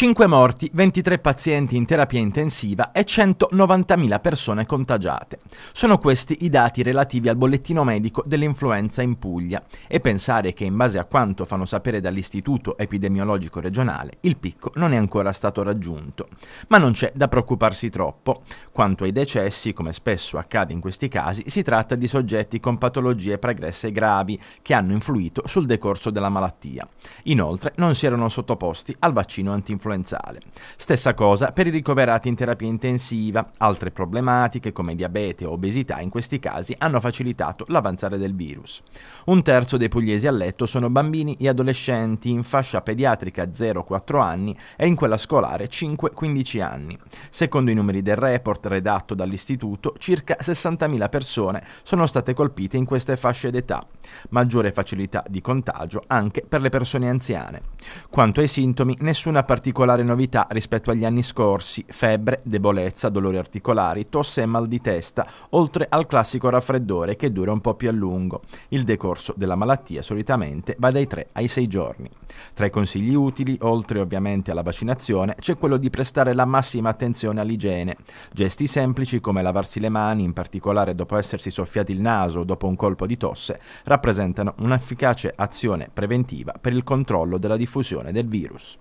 5 morti, 23 pazienti in terapia intensiva e 190.000 persone contagiate. Sono questi i dati relativi al bollettino medico dell'influenza in Puglia e pensare che in base a quanto fanno sapere dall'Istituto Epidemiologico Regionale il picco non è ancora stato raggiunto. Ma non c'è da preoccuparsi troppo. Quanto ai decessi, come spesso accade in questi casi, si tratta di soggetti con patologie pregresse gravi che hanno influito sul decorso della malattia. Inoltre non si erano sottoposti al vaccino antinfluenza influenzale. Stessa cosa per i ricoverati in terapia intensiva. Altre problematiche come diabete o obesità in questi casi hanno facilitato l'avanzare del virus. Un terzo dei pugliesi a letto sono bambini e adolescenti in fascia pediatrica 0-4 anni e in quella scolare 5-15 anni. Secondo i numeri del report redatto dall'istituto, circa 60.000 persone sono state colpite in queste fasce d'età. Maggiore facilità di contagio anche per le persone anziane. Quanto ai sintomi, nessuna particolare particolare novità rispetto agli anni scorsi, febbre, debolezza, dolori articolari, tosse e mal di testa, oltre al classico raffreddore che dura un po' più a lungo. Il decorso della malattia solitamente va dai 3 ai 6 giorni. Tra i consigli utili, oltre ovviamente alla vaccinazione, c'è quello di prestare la massima attenzione all'igiene. Gesti semplici come lavarsi le mani, in particolare dopo essersi soffiati il naso o dopo un colpo di tosse, rappresentano un'efficace azione preventiva per il controllo della diffusione del virus.